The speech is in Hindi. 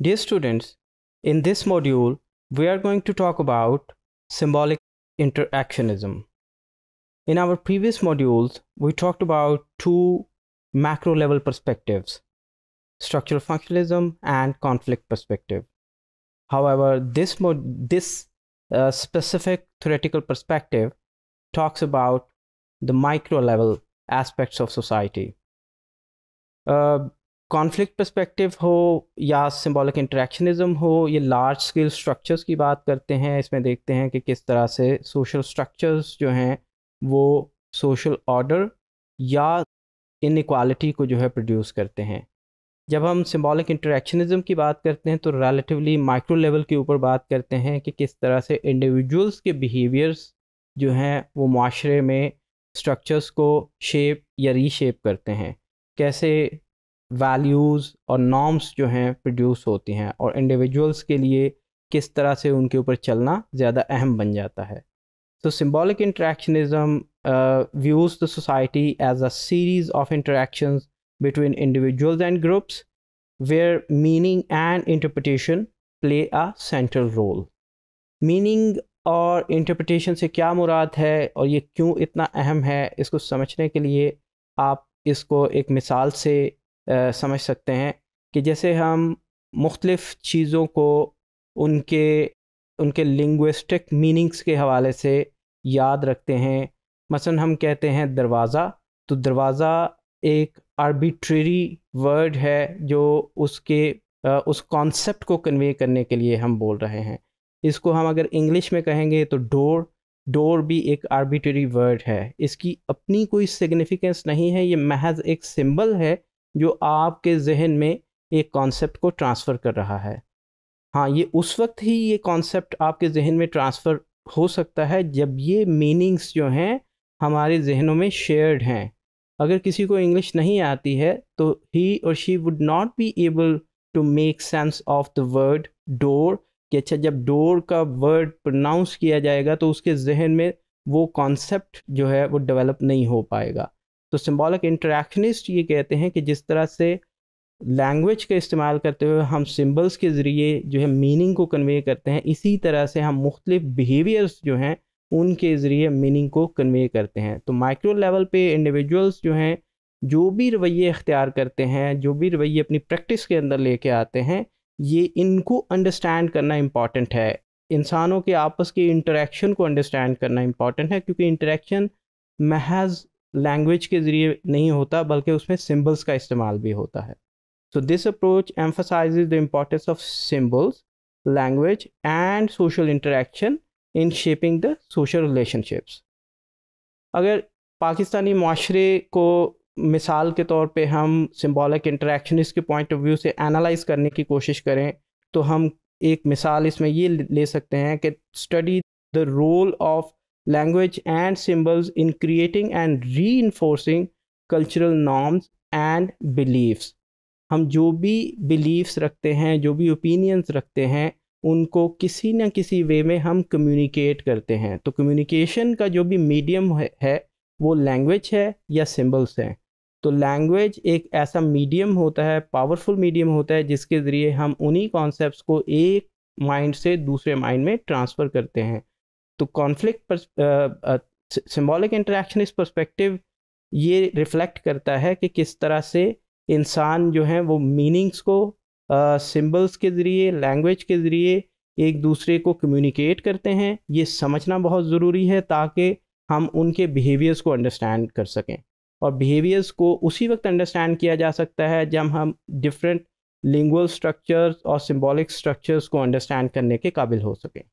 Dear students, in this module, we are going to talk about symbolic interactionism. In our previous modules, we talked about two macro level perspectives, structural functionalism and conflict perspective. However, this, this uh, specific theoretical perspective talks about the micro level aspects of society. Uh, conflict perspective हो या सिंबॉलिक इंटरेक्शनिज्म हो ये लार्ज स्केल स्ट्रक्चर्स की बात करते हैं इसमें देखते हैं कि किस तरह से सोशल स्ट्रक्चर्स जो हैं वो सोशल ऑर्डर या इनक्वालिटी को जो है प्रोड्यूस करते हैं जब हम सिंबॉलिक इंटरेक्शनिज्म की बात करते हैं तो रिलेटिवली माइक्रो लेवल के ऊपर बात करते हैं कि किस तरह से इंडिविजुअल्स के बिहेवियर्स जो हैं वो माशरे में स्ट्रक्चर्स को शेप या रीशेप करते हैं कैसे वैल्यूज़ और नॉर्म्स जो हैं प्रोड्यूस होती हैं और इंडिविजुअल्स के लिए किस तरह से उनके ऊपर चलना ज़्यादा अहम बन जाता है तो symbolic interactionism views the society as a series of interaction between individuals and groups where meaning and interpretation play a central role meaning और इंटरप्रटेशन से क्या मुराद है और ये क्यों इतना अहम है इसको समझने के लिए आप इसको एक मिसाल से समझ सकते हैं कि जैसे हम मुख्तलिफ़ चीज़ों को उनके उनके लिंग्विस्टिक मीनिंग्स के हवाले से याद रखते हैं मसलन हम कहते हैं दरवाज़ा तो दरवाज़ा एक आर्बिट्रेरी वर्ड है जो उसके उस कॉन्सेप्ट को कन्वे करने के लिए हम बोल रहे हैं इसको हम अगर इंग्लिश में कहेंगे तो डोर डोर भी एक आर्बिट्रेरी वर्ड है इसकी अपनी कोई सिग्निफिकेंस नहीं है ये महज एक सिंबल है जो आपके जहन में एक कॉन्सेप्ट को ट्रांसफ़र कर रहा है हाँ ये उस वक्त ही ये कॉन्सेप्ट आपके जहन में ट्रांसफ़र हो सकता है जब ये मीनिंग्स जो हैं हमारे जहनों में शेयर्ड हैं अगर किसी को इंग्लिश नहीं आती है तो ही और she would not be able to make sense of the word door कि अच्छा जब डोर का वर्ड प्रोनाउंस किया जाएगा तो उसके जहन में वो कॉन्सेप्ट जो है वो डेवलप नहीं हो पाएगा तो सिम्बॉलिक इंटरेक्शनिस्ट ये कहते हैं कि जिस तरह से लैंग्वेज का इस्तेमाल करते हुए हम सिम्बल्स के ज़रिए जो है मीनिंग को कन्वे करते हैं इसी तरह से हम मुख्तलिफ बिहेवियर्स जो हैं उनके ज़रिए मीनिंग को कन्वे करते हैं तो माइक्रो लेवल पे इंडिविजुअल्स जो हैं जो भी रवैये अख्तियार करते हैं जो भी रवैये अपनी प्रैक्टिस के अंदर लेके आते हैं ये इनको अंडरस्टैंड करना इम्पॉर्टेंट है इंसानों के आपस के इंटरेक्शन को अंडरस्टैंड करना इम्पॉर्टेंट है क्योंकि इंटरेक्शन महज लैंग्वेज के ज़रिए नहीं होता बल्कि उसमें सिम्बल्स का इस्तेमाल भी होता है so this approach emphasizes the importance of symbols language and social interaction in shaping the social relationships अगर पाकिस्तानी माशरे को मिसाल के तौर पे हम सिंबॉलिक इंटरेक्शन के पॉइंट ऑफ व्यू से एनालाइज करने की कोशिश करें तो हम एक मिसाल इसमें ये ले सकते हैं कि study the role of language and symbols in creating and reinforcing cultural norms and beliefs हम जो भी beliefs रखते हैं जो भी opinions रखते हैं उनको किसी न किसी वे में हम कम्युनिकेट करते हैं तो कम्युनिकेशन का जो भी मीडियम है वो लैंग्वेज है या सिम्बल्स हैं तो लैंग्वेज एक ऐसा मीडियम होता है पावरफुल मीडियम होता है जिसके ज़रिए हम उन्हीं कॉन्सेप्ट्स को एक माइंड से दूसरे माइंड में ट्रांसफ़र करते हैं तो कॉन्फ्लिक्ट सिम्बॉलिक इंटरेक्शन इस परस्पेक्टिव ये रिफ्लेक्ट करता है कि किस तरह से इंसान जो है वो मीनिंग्स को सिंबल्स uh, के ज़रिए लैंग्वेज के ज़रिए एक दूसरे को कम्युनिकेट करते हैं ये समझना बहुत ज़रूरी है ताकि हम उनके बिहेवियर्स को अंडरस्टैंड कर सकें और बिहेवियर्स को उसी वक्त अंडरस्टैंड किया जा सकता है जब हम डिफरेंट लिंगुअल स्ट्रक्चर्स और सिंबॉलिक स्ट्रक्चर्स को अंडरस्टैंड करने के काबिल हो सकें